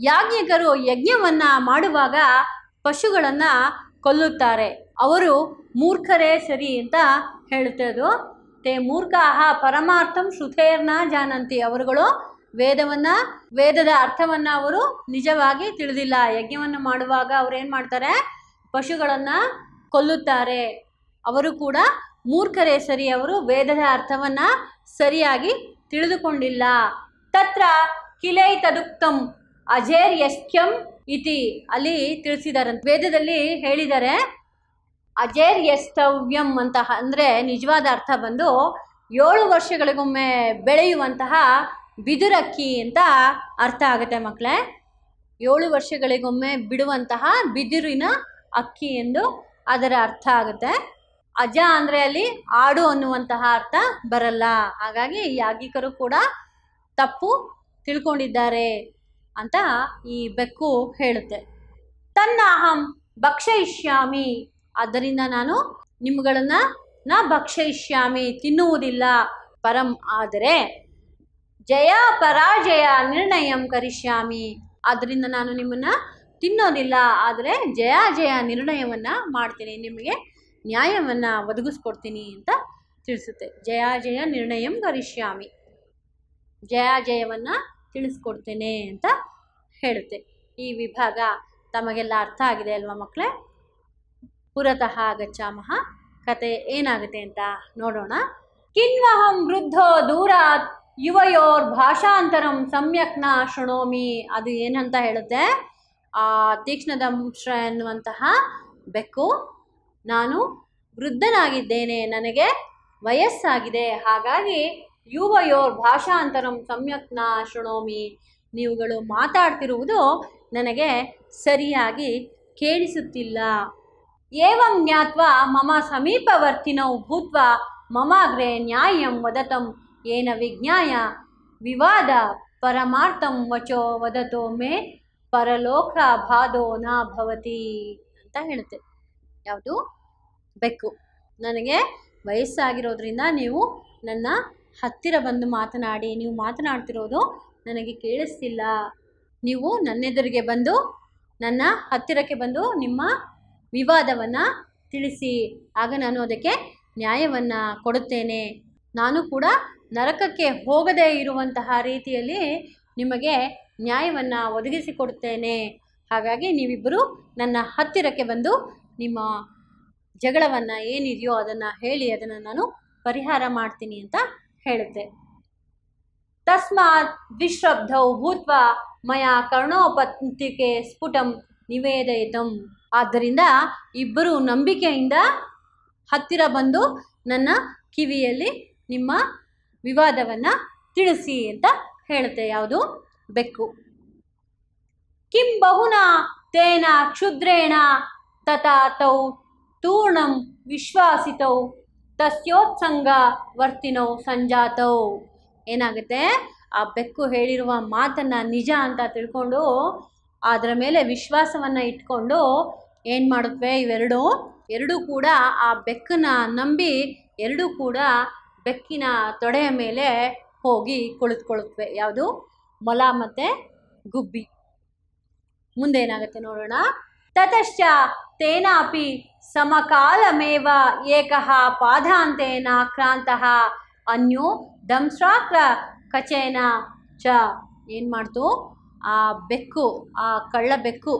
ಯಾಜ್ಞಿಕರು ಯಜ್ಞವನ್ನ ಮಾಡುವಾಗ ಪಶುಗಳನ್ನ ಕೊಲ್ಲುತ್ತಾರೆ ಅವರು ಮೂರ್ಖರೇ ಸರಿ ಅಂತ ಅದು ತೇ ಮೂರ್ಖಾಹ ಪರಮಾರ್ಥಂ ಶ್ರುತೇರ್ನ ಜಾನಂತಿ ಅವರುಗಳು ವೇದವನ್ನ ವೇದದ ಅರ್ಥವನ್ನ ಅವರು ನಿಜವಾಗಿ ತಿಳಿದಿಲ್ಲ ಯಜ್ಞವನ್ನು ಮಾಡುವಾಗ ಅವ್ರು ಏನು ಮಾಡ್ತಾರೆ ಪಶುಗಳನ್ನ ಕೊಲ್ಲುತ್ತಾರೆ ಅವರು ಕೂಡ ಮೂರ್ಖರೇ ಸರಿ ಅವರು ವೇದದ ಅರ್ಥವನ್ನ ಸರಿಯಾಗಿ ತಿಳಿದುಕೊಂಡಿಲ್ಲ ತತ್ರ ಕಿಲೈ ತದುಕ್ತಂ ಅಜೇರ್ ಯಸ್ಕ್ಯಂ ಇತಿ ಅಲ್ಲಿ ತಿಳಿಸಿದಾರೆ ವೇದದಲ್ಲಿ ಹೇಳಿದರೆ ಅಜೇರ್ ಯಸ್ತವ್ಯಂ ಅಂತ ಅಂದ್ರೆ ನಿಜವಾದ ಅರ್ಥ ಬಂದು ಏಳು ವರ್ಷಗಳಿಗೊಮ್ಮೆ ಬೆಳೆಯುವಂತಹ ಬಿದಿರಕ್ಕಿ ಅಂತ ಅರ್ಥ ಆಗುತ್ತೆ ಮಕ್ಕಳೇ ಏಳು ವರ್ಷಗಳಿಗೊಮ್ಮೆ ಬಿಡುವಂತಹ ಬಿದಿರಿನ ಅಕ್ಕಿ ಎಂದು ಅದರ ಅರ್ಥ ಆಗುತ್ತೆ ಅಜ ಅಂದರೆ ಅಲ್ಲಿ ಆಡು ಅನ್ನುವಂತಹ ಅರ್ಥ ಬರಲ್ಲ ಹಾಗಾಗಿ ಯಾಗಿಕರು ಕೂಡ ತಪ್ಪು ತಿಳ್ಕೊಂಡಿದ್ದಾರೆ ಅಂತ ಈ ಬೆಕ್ಕು ಹೇಳುತ್ತೆ ತನ್ನ ಅಹಂ ಭಕ್ಷಯಿಷ್ಯಾಮಿ ಆದ್ದರಿಂದ ನಾನು ನಿಮ್ಗಳನ್ನು ನಾ ಭಕ್ಷಯಿಷ್ಯಾಮಿ ತಿನ್ನುವುದಿಲ್ಲ ಪರಂ ಆದರೆ ಜಯ ಪರಾಜಯ ನಿರ್ಣಯ ಕರಿಷ್ಯಾಮಿ ಆದ್ದರಿಂದ ನಾನು ನಿಮ್ಮನ್ನು ತಿನ್ನೋದಿಲ್ಲ ಆದರೆ ಜಯ ಜಯ ನಿರ್ಣಯವನ್ನು ಮಾಡ್ತೀನಿ ನಿಮಗೆ ನ್ಯಾಯವನ್ನು ಒದಗಿಸ್ಕೊಡ್ತೀನಿ ಅಂತ ತಿಳಿಸುತ್ತೆ ಜಯ ಜಯ ನಿರ್ಣಯ ಕರಿಷ್ಯಾಮಿ ಜಯ ಜಯವನ್ನು ತಿಳಿಸ್ಕೊಡ್ತೇನೆ ಅಂತ ಹೇಳುತ್ತೆ ಈ ವಿಭಾಗ ತಮಗೆಲ್ಲ ಅರ್ಥ ಆಗಿದೆ ಅಲ್ವಾ ಮಕ್ಕಳೇ ಪುರತಃ ಗಚ್ಚಾಮಹ ಕತೆ ಏನಾಗುತ್ತೆ ಅಂತ ನೋಡೋಣ ಕಿನ್ವಹಂ ವೃದ್ಧೋ ದೂರ ಯುವಯೋರ್ ಭಾಷಾಂತರಂ ಸಮ್ಯಕ್ನ ಶೃಣೋಮಿ ಅದು ಏನಂತ ಹೇಳುತ್ತೆ ಆ ತೀಕ್ಷ್ಣದಂಶ ಎನ್ನುವಂತಹ ಬೆಕ್ಕು ನಾನು ವೃದ್ಧನಾಗಿದ್ದೇನೆ ನನಗೆ ವಯಸ್ಸಾಗಿದೆ ಹಾಗಾಗಿ ಯುವಯೋರ್ ಭಾಷಾಂತರಂ ಸಮ್ಯಕ್ನ ಶೃಣೋಮಿ ನೀವುಗಳು ಮಾತಾಡ್ತಿರುವುದು ನನಗೆ ಸರಿಯಾಗಿ ಕೇಳಿಸುತ್ತಿಲ್ಲ ಏವಂ ಜ್ಞಾತ್ವ ಮಮ ಸಮೀಪವರ್ತಿನೌ ಭೂತ್ವ ಮಮಾಗ್ರೆ ನ್ಯಾಯಂ ವದತಂ ಏನ ವಿಜ್ಞಾಯ ವಿವಾದ ಪರಮಾರ್ಥಂ ವಚೋ ವದತೋ ಮೇ ಪರಲೋಕ ಬಾಧೋ ಭವತಿ ಅಂತ ಹೇಳುತ್ತೆ ಯಾವುದು ಬೆಕ್ಕು ನನಗೆ ವಯಸ್ಸಾಗಿರೋದ್ರಿಂದ ನೀವು ನನ್ನ ಹತ್ತಿರ ಬಂದು ಮಾತನಾಡಿ ನೀವು ಮಾತನಾಡ್ತಿರೋದು ನನಗೆ ಕೇಳಿಸ್ತಿಲ್ಲ ನೀವು ನನ್ನೆದುರಿಗೆ ಬಂದು ನನ್ನ ಹತ್ತಿರಕ್ಕೆ ಬಂದು ನಿಮ್ಮ ವಿವಾದವನ್ನು ತಿಳಿಸಿ ಆಗ ನಾನು ಅದಕ್ಕೆ ನ್ಯಾಯವನ್ನು ಕೊಡುತ್ತೇನೆ ನಾನು ಕೂಡ ನರಕಕ್ಕೆ ಹೋಗದೇ ಇರುವಂತಹ ರೀತಿಯಲ್ಲಿ ನಿಮಗೆ ನ್ಯಾಯವನ್ನು ಒದಗಿಸಿಕೊಡುತ್ತೇನೆ ಹಾಗಾಗಿ ನೀವಿಬ್ಬರು ನನ್ನ ಹತ್ತಿರಕ್ಕೆ ಬಂದು ನಿಮ್ಮ ಜಗಳವನ್ನು ಏನಿದೆಯೋ ಅದನ್ನು ಹೇಳಿ ಅದನ್ನು ನಾನು ಪರಿಹಾರ ಮಾಡ್ತೀನಿ ಅಂತ ಹೇಳುತ್ತೆ ತಸ್ಮಾತ್ ವಿಶ್ರಬ್ಧೌ ಭೂತ್ವ ಮಯ ಕರ್ಣೋಪತ್ತಿಕೆ ಸ್ಫುಟಂ ನಿವೇದಯಿತಂ ಆದ್ದರಿಂದ ಇಬ್ಬರು ನಂಬಿಕೆಯಿಂದ ಹತ್ತಿರ ಬಂದು ನನ್ನ ಕಿವಿಯಲ್ಲಿ ನಿಮ್ಮ ವಿವಾದವನ್ನು ತಿಳಿಸಿ ಅಂತ ಹೇಳುತ್ತೆ ಯಾವುದು ಬೆಕ್ಕು ಕಿಂ ಬಹುನ ತೇನ ಕ್ಷುದ್ರೇಣ ತಥಾ ತೌ ತೂರ್ಣಂ ವಿಶ್ವಾಸಿತೌ ತಸ್ಯೋತ್ಸಂಗ ವರ್ತಿನೋ ಸಂಜಾತೌ ಏನಾಗುತ್ತೆ ಆ ಬೆಕ್ಕು ಹೇಳಿರುವ ಮಾತನ್ನು ನಿಜ ಅಂತ ತಿಳ್ಕೊಂಡು ಅದರ ಮೇಲೆ ವಿಶ್ವಾಸವನ್ನು ಇಟ್ಕೊಂಡು ಏನು ಮಾಡುತ್ತವೆ ಇವೆರಡು ಎರಡೂ ಕೂಡ ಆ ಬೆಕ್ಕನ್ನು ನಂಬಿ ಎರಡೂ ಕೂಡ ಬೆಕ್ಕಿನ ತೊಡೆಯ ಮೇಲೆ ಹೋಗಿ ಕುಳಿತುಕೊಳ್ಳುತ್ತವೆ ಯಾವುದು ಮೊಲ ಮತ್ತು ಗುಬ್ಬಿ ಮುಂದೇನಾಗುತ್ತೆ ನೋಡೋಣ ತತಶ್ಚ ತೇನಾಪಿ ಸಮಕಾಲಮೇವ ಏಕಃ ಪಾದಾಂತೇನ ಕ್ರಾಂತಃ ಅನ್ಯೋ ದಂಸ್ರಾಕ್ರ ಕಚೇನ ಚ ಏನು ಮಾಡ್ತು ಆ ಬೆಕ್ಕು ಆ ಕಳ್ಳ ಬೆಕ್ಕು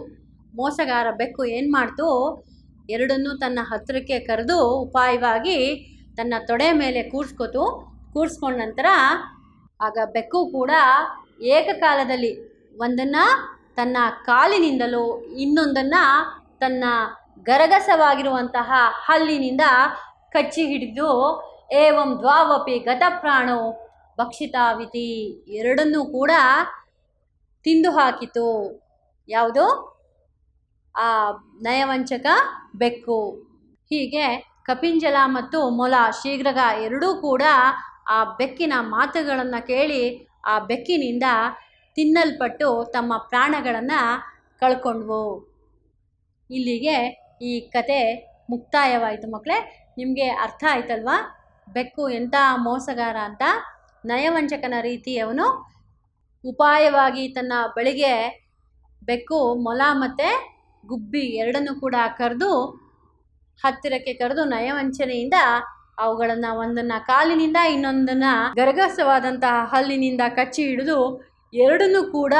ಮೋಸಗಾರ ಬೆಕ್ಕು ಏನು ಮಾಡ್ತು ಎರಡನ್ನೂ ತನ್ನ ಹತ್ತಿರಕ್ಕೆ ಕರೆದು ಉಪಾಯವಾಗಿ ತನ್ನ ತೊಡೆ ಮೇಲೆ ಕೂರಿಸ್ಕೊತು ಕೂರಿಸ್ಕೊಂಡ ನಂತರ ಆಗ ಬೆಕ್ಕು ಕೂಡ ಏಕಕಾಲದಲ್ಲಿ ಒಂದನ್ನು ತನ್ನ ಕಾಲಿನಿಂದಲೂ ಇನ್ನೊಂದನ್ನು ತನ್ನ ಗರಗಸವಾಗಿರುವಂತಹ ಹಲ್ಲಿನಿಂದ ಕಚ್ಚಿ ಹಿಡಿದು ಏವಂ ದ್ವಾವಪಿ ಗತಪ್ರಾಣು ಭಕ್ಷಿತಾವಿತಿ ಎರಡನ್ನೂ ಕೂಡ ತಿಂದು ಹಾಕಿತು ಯಾವುದು ಆ ನಯವಂಚಕ ಬೆಕ್ಕು ಹೀಗೆ ಕಪಿಂಜಲ ಮತ್ತು ಮೊಲ ಶೀಘ್ರಗ ಎರಡೂ ಕೂಡ ಆ ಬೆಕ್ಕಿನ ಮಾತುಗಳನ್ನು ಕೇಳಿ ಆ ಬೆಕ್ಕಿನಿಂದ ತಿನ್ನಲ್ಪಟ್ಟು ತಮ್ಮ ಪ್ರಾಣಗಳನ್ನು ಕಳ್ಕೊಂಡ್ವು ಇಲ್ಲಿಗೆ ಈ ಕತೆ ಮುಕ್ತಾಯವಾಯಿತು ಮಕ್ಕಳೇ ನಿಮಗೆ ಅರ್ಥ ಆಯ್ತಲ್ವಾ ಬೆಕ್ಕು ಎಂಥ ಮೋಸಗಾರ ಅಂತ ನಯವಂಚಕನ ರೀತಿಯವನು ಉಪಾಯವಾಗಿ ತನ್ನ ಬಳಿಗೆ ಬೆಕ್ಕು ಮೊಲ ಮತ್ತು ಗುಬ್ಬಿ ಎರಡನ್ನೂ ಕೂಡ ಕರೆದು ಹತ್ತಿರಕ್ಕೆ ಕರೆದು ನಯವಂಚನೆಯಿಂದ ಅವುಗಳನ್ನು ಒಂದನ್ನ ಕಾಲಿನಿಂದ ಇನ್ನೊಂದನ್ನ ಗರಗಸವಾದಂತಹ ಹಲ್ಲಿನಿಂದ ಕಚ್ಚಿ ಹಿಡಿದು ಎರಡನ್ನೂ ಕೂಡ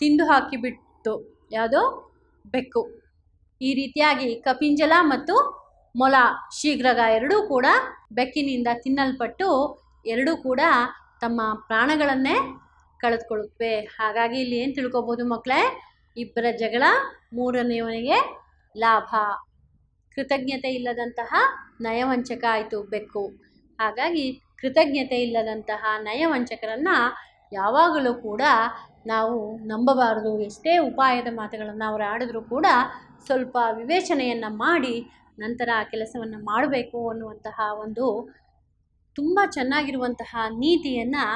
ತಿಂದು ಹಾಕಿಬಿಟ್ಟು ಯಾವುದು ಬೆಕ್ಕು ಈ ರೀತಿಯಾಗಿ ಕಪಿಂಜಲ ಮತ್ತು ಮೊಲ ಶೀಘ್ರಗ ಎರಡೂ ಕೂಡ ಬೆಕ್ಕಿನಿಂದ ತಿನ್ನಲ್ಪಟ್ಟು ಎರಡೂ ಕೂಡ ತಮ್ಮ ಪ್ರಾಣಗಳನ್ನೇ ಕಳೆದುಕೊಳ್ಳುತ್ತವೆ ಹಾಗಾಗಿ ಇಲ್ಲಿ ಏನು ತಿಳ್ಕೊಬೋದು ಮಕ್ಕಳೇ ಇಬ್ಬರ ಜಗಳ ಮೂರನೆಯವನಿಗೆ ಲಾಭ ಕೃತಜ್ಞತೆ ಇಲ್ಲದಂತಹ ನಯವಂಚಕ ಆಯಿತು ಬೆಕ್ಕು ಹಾಗಾಗಿ ಕೃತಜ್ಞತೆ ಇಲ್ಲದಂತಹ ನಯವಂಚಕರನ್ನು ಯಾವಾಗಲೂ ಕೂಡ ನಾವು ನಂಬಬಾರದು ಎಷ್ಟೇ ಉಪಾಯದ ಮಾತುಗಳನ್ನು ಅವರು ಆಡಿದ್ರೂ ಕೂಡ ಸ್ವಲ್ಪ ವಿವೇಚನೆಯನ್ನು ಮಾಡಿ ನಂತರ ಆ ಕೆಲಸವನ್ನು ಮಾಡಬೇಕು ಅನ್ನುವಂತಹ ಒಂದು ತುಂಬ ಚೆನ್ನಾಗಿರುವಂತಹ ನೀತಿಯನ್ನು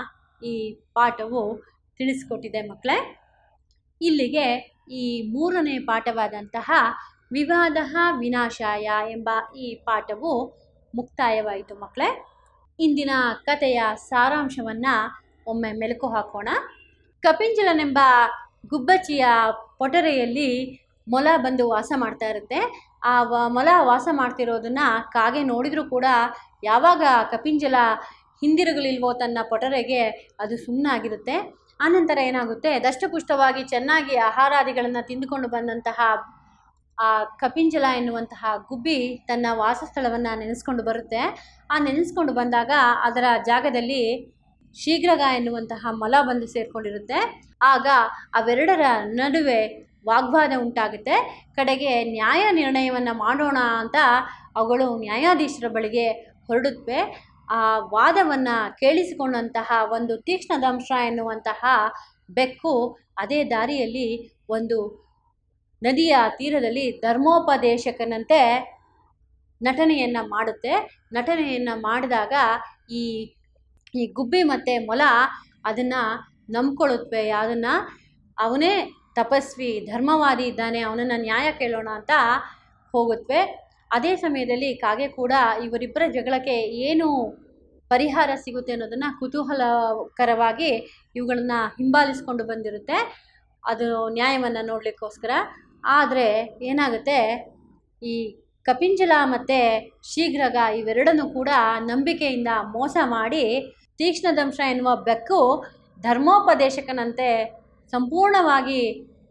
ಈ ಪಾಠವು ತಿಳಿಸ್ಕೊಟ್ಟಿದೆ ಮಕ್ಕಳೇ ಇಲ್ಲಿಗೆ ಈ ಮೂರನೇ ಪಾಠವಾದಂತಹ ವಿವಾದ ವಿನಾಶಾಯ ಎಂಬ ಈ ಪಾಠವು ಮುಕ್ತಾಯವಾಯಿತು ಮಕ್ಕಳೇ ಇಂದಿನ ಕಥೆಯ ಸಾರಾಂಶವನ್ನು ಒಮ್ಮೆ ಮೆಲುಕು ಹಾಕೋಣ ಕಪಿಂಜಲನೆಂಬ ಗುಬ್ಬಚ್ಚಿಯ ಪೊಟರೆಯಲ್ಲಿ ಮೊಲ ಬಂದು ವಾಸ ಮಾಡ್ತಾ ಇರುತ್ತೆ ಆ ಮೊಲ ವಾಸ ಮಾಡ್ತಿರೋದನ್ನು ಕಾಗೆ ನೋಡಿದರೂ ಕೂಡ ಯಾವಾಗ ಕಪಿಂಜಲ ಹಿಂದಿರುಗಲಿಲ್ವೋ ತನ್ನ ಪೊಟರೆಗೆ ಅದು ಸುಮ್ಮನಾಗಿರುತ್ತೆ ಆನಂತರ ಏನಾಗುತ್ತೆ ದಷ್ಟಪುಷ್ಟವಾಗಿ ಚೆನ್ನಾಗಿ ಆಹಾರಾದಿಗಳನ್ನು ತಿಂದುಕೊಂಡು ಬಂದಂತಹ ಆ ಕಪಿಂಜಲ ಎನ್ನುವಂತಹ ಗುಬ್ಬಿ ತನ್ನ ವಾಸಸ್ಥಳವನ್ನು ನೆನೆಸ್ಕೊಂಡು ಬರುತ್ತೆ ಆ ನೆನೆಸ್ಕೊಂಡು ಬಂದಾಗ ಅದರ ಜಾಗದಲ್ಲಿ ಶೀಘ್ರಗ ಎನ್ನುವಂತಹ ಮಲ ಬಂದು ಸೇರಿಕೊಂಡಿರುತ್ತೆ ಆಗ ಅವೆರಡರ ನಡುವೆ ವಾಗ್ವಾದ ಉಂಟಾಗುತ್ತೆ ಕಡೆಗೆ ನ್ಯಾಯ ನಿರ್ಣಯವನ್ನು ಮಾಡೋಣ ಅಂತ ಅವುಗಳು ನ್ಯಾಯಾಧೀಶರ ಬಳಿಗೆ ಹೊರಡುತ್ತವೆ ಆ ವಾದವನ್ನು ಕೇಳಿಸಿಕೊಂಡಂತಹ ಒಂದು ತೀಕ್ಷ್ಣದಂಶ ಎನ್ನುವಂತಹ ಬೆಕ್ಕು ಅದೇ ದಾರಿಯಲ್ಲಿ ಒಂದು ನದಿಯ ತೀರದಲ್ಲಿ ಧರ್ಮೋಪದೇಶಕನಂತೆ ನಟನೆಯನ್ನು ಮಾಡುತ್ತೆ ನಟನೆಯನ್ನು ಮಾಡಿದಾಗ ಈ ಈ ಗುಬ್ಬಿ ಮತ್ತು ಮೊಲ ಅದನ್ನು ನಂಬ್ಕೊಳ್ಳುತ್ತವೆ ಅದನ್ನು ಅವನೇ ತಪಸ್ವಿ ಧರ್ಮವಾದಿ ಇದ್ದಾನೆ ಅವನನ್ನು ನ್ಯಾಯ ಕೇಳೋಣ ಅಂತ ಹೋಗುತ್ತವೆ ಅದೇ ಸಮಯದಲ್ಲಿ ಕಾಗೆ ಕೂಡ ಇವರಿಬ್ಬರ ಜಗಳಕ್ಕೆ ಏನು ಪರಿಹಾರ ಸಿಗುತ್ತೆ ಅನ್ನೋದನ್ನು ಕುತೂಹಲಕರವಾಗಿ ಇವುಗಳನ್ನು ಹಿಂಬಾಲಿಸ್ಕೊಂಡು ಬಂದಿರುತ್ತೆ ಅದು ನ್ಯಾಯವನ್ನು ನೋಡಲಿಕ್ಕೋಸ್ಕರ ಆದರೆ ಏನಾಗುತ್ತೆ ಈ ಕಪಿಂಜಲ ಮತ್ತು ಶೀಘ್ರಗ ಇವೆರಡನ್ನೂ ಕೂಡ ನಂಬಿಕೆಯಿಂದ ಮೋಸ ಮಾಡಿ ತೀಕ್ಷ್ಣದಂಶ ಎನ್ನುವ ಬೆಕ್ಕು ಧರ್ಮೋಪದೇಶಕನಂತೆ ಸಂಪೂರ್ಣವಾಗಿ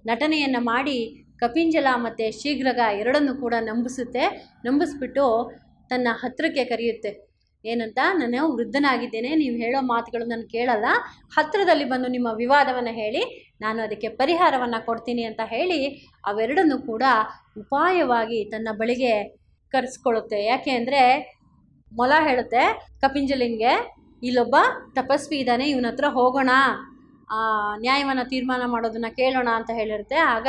ನಟನೆಯನ್ನು ಮಾಡಿ ಕಪಿಂಜಲ ಮತ್ತು ಶೀಘ್ರಗ ಎರಡನ್ನೂ ಕೂಡ ನಂಬಿಸುತ್ತೆ ನಂಬಿಸ್ಬಿಟ್ಟು ತನ್ನ ಹತ್ತಿರಕ್ಕೆ ಕರೆಯುತ್ತೆ ಏನಂತ ನಾನು ವೃದ್ಧನಾಗಿದ್ದೇನೆ ನೀವು ಹೇಳೋ ಮಾತುಗಳು ನಾನು ಕೇಳಲ್ಲ ಹತ್ತಿರದಲ್ಲಿ ಬಂದು ನಿಮ್ಮ ವಿವಾದವನ್ನು ಹೇಳಿ ನಾನು ಅದಕ್ಕೆ ಪರಿಹಾರವನ್ನು ಕೊಡ್ತೀನಿ ಅಂತ ಹೇಳಿ ಅವೆರಡನ್ನೂ ಕೂಡ ಉಪಾಯವಾಗಿ ತನ್ನ ಬಳಿಗೆ ಕರೆಸ್ಕೊಳ್ಳುತ್ತೆ ಯಾಕೆ ಅಂದರೆ ಮೊಲ ಹೇಳುತ್ತೆ ಕಪಿಂಜಲಿಂಗೆ ಇಲ್ಲೊಬ್ಬ ತಪಸ್ವಿ ಇದ್ದಾನೆ ಇವನ ಹತ್ರ ಹೋಗೋಣ ನ್ಯಾಯವನ್ನು ತೀರ್ಮಾನ ಮಾಡೋದನ್ನು ಕೇಳೋಣ ಅಂತ ಹೇಳಿರುತ್ತೆ ಆಗ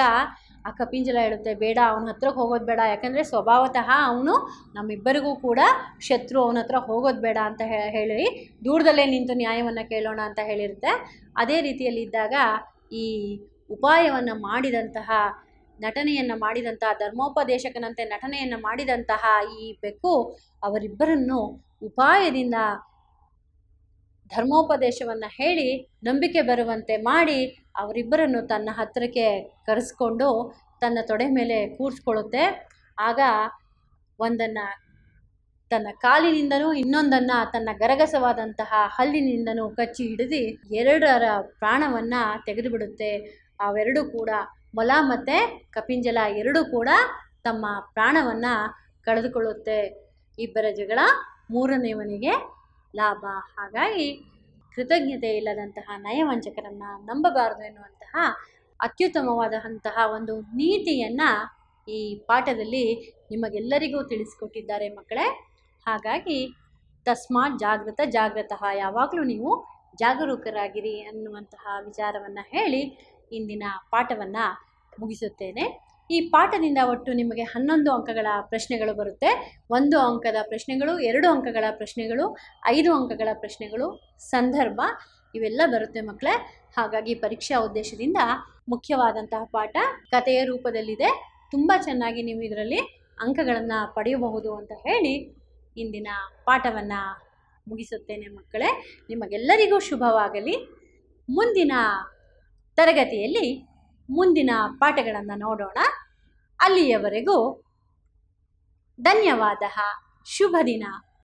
ಆ ಕಪಿಂಜಲ ಹೇಳುತ್ತೆ ಬೇಡ ಅವನ ಹತ್ರಕ್ಕೆ ಹೋಗೋದು ಬೇಡ ಯಾಕಂದರೆ ಸ್ವಭಾವತಃ ಅವನು ನಮ್ಮಿಬ್ಬರಿಗೂ ಕೂಡ ಶತ್ರು ಅವನ ಹತ್ರ ಹೋಗೋದು ಬೇಡ ಅಂತ ಹೇಳಿ ದೂರದಲ್ಲೇ ನಿಂತು ನ್ಯಾಯವನ್ನು ಕೇಳೋಣ ಅಂತ ಹೇಳಿರುತ್ತೆ ಅದೇ ರೀತಿಯಲ್ಲಿದ್ದಾಗ ಈ ಉಪಾಯವನ್ನು ಮಾಡಿದಂತಹ ನಟನೆಯನ್ನು ಮಾಡಿದಂತಹ ಧರ್ಮೋಪದೇಶಕನಂತೆ ನಟನೆಯನ್ನು ಮಾಡಿದಂತಹ ಈ ಬೆಕ್ಕು ಅವರಿಬ್ಬರನ್ನು ಉಪಾಯದಿಂದ ಧರ್ಮೋಪದೇಶವನ್ನು ಹೇಳಿ ನಂಬಿಕೆ ಬರುವಂತೆ ಮಾಡಿ ಅವರಿಬ್ಬರನ್ನು ತನ್ನ ಹತ್ತಿರಕ್ಕೆ ಕರೆಸ್ಕೊಂಡು ತನ್ನ ತೊಡೆ ಮೇಲೆ ಕೂರಿಸ್ಕೊಳ್ಳುತ್ತೆ ಆಗ ಒಂದನ್ನು ತನ್ನ ಕಾಲಿನಿಂದನೂ ಇನ್ನೊಂದನ್ನು ತನ್ನ ಗರಗಸವಾದಂತಹ ಹಲ್ಲಿನಿಂದನೂ ಕಚ್ಚಿ ಹಿಡಿದು ಎರಡರ ಪ್ರಾಣವನ್ನು ತೆಗೆದುಬಿಡುತ್ತೆ ಅವೆರಡೂ ಕೂಡ ಮೊಲ ಮತ್ತು ಕಪಿಂಜಲ ಎರಡೂ ಕೂಡ ತಮ್ಮ ಪ್ರಾಣವನ್ನು ಕಳೆದುಕೊಳ್ಳುತ್ತೆ ಇಬ್ಬರ ಜಗಳ ಮೂರನೇವನಿಗೆ ಲಾಭ ಹಾಗಾಗಿ ಕೃತಜ್ಞತೆ ಇಲ್ಲದಂತಹ ನಯವಂಚಕರನ್ನು ನಂಬಬಾರದು ಎನ್ನುವಂತಹ ಅತ್ಯುತ್ತಮವಾದಂತಹ ಒಂದು ನೀತಿಯನ್ನು ಈ ಪಾಠದಲ್ಲಿ ನಿಮಗೆಲ್ಲರಿಗೂ ತಿಳಿಸಿಕೊಟ್ಟಿದ್ದಾರೆ ಮಕ್ಕಳೇ ಹಾಗಾಗಿ ತಸ್ಮಾತ್ ಜಾಗೃತ ಜಾಗೃತ ಯಾವಾಗಲೂ ನೀವು ಜಾಗರೂಕರಾಗಿರಿ ಅನ್ನುವಂತಹ ವಿಚಾರವನ್ನು ಹೇಳಿ ಇಂದಿನ ಪಾಠವನ್ನು ಮುಗಿಸುತ್ತೇನೆ ಈ ಪಾಠದಿಂದ ಒಟ್ಟು ನಿಮಗೆ ಹನ್ನೊಂದು ಅಂಕಗಳ ಪ್ರಶ್ನೆಗಳು ಬರುತ್ತೆ ಒಂದು ಅಂಕದ ಪ್ರಶ್ನೆಗಳು ಎರಡು ಅಂಕಗಳ ಪ್ರಶ್ನೆಗಳು ಐದು ಅಂಕಗಳ ಪ್ರಶ್ನೆಗಳು ಸಂದರ್ಭ ಇವೆಲ್ಲ ಬರುತ್ತೆ ಮಕ್ಕಳೇ ಹಾಗಾಗಿ ಪರೀಕ್ಷಾ ಉದ್ದೇಶದಿಂದ ಮುಖ್ಯವಾದಂತಹ ಪಾಠ ಕಥೆಯ ರೂಪದಲ್ಲಿದೆ ತುಂಬ ಚೆನ್ನಾಗಿ ನೀವು ಇದರಲ್ಲಿ ಅಂಕಗಳನ್ನು ಪಡೆಯಬಹುದು ಅಂತ ಹೇಳಿ ಇಂದಿನ ಪಾಠವನ್ನು ಮುಗಿಸುತ್ತೇನೆ ಮಕ್ಕಳೇ ನಿಮಗೆಲ್ಲರಿಗೂ ಶುಭವಾಗಲಿ ಮುಂದಿನ ತರಗತಿಯಲ್ಲಿ ಮುಂದಿನ ಪಾಠಗಳನ್ನು ನೋಡೋಣ ಅಲ್ಲಿಯವರೆಗೂ ಧನ್ಯವಾದ ಶುಭ ದಿನ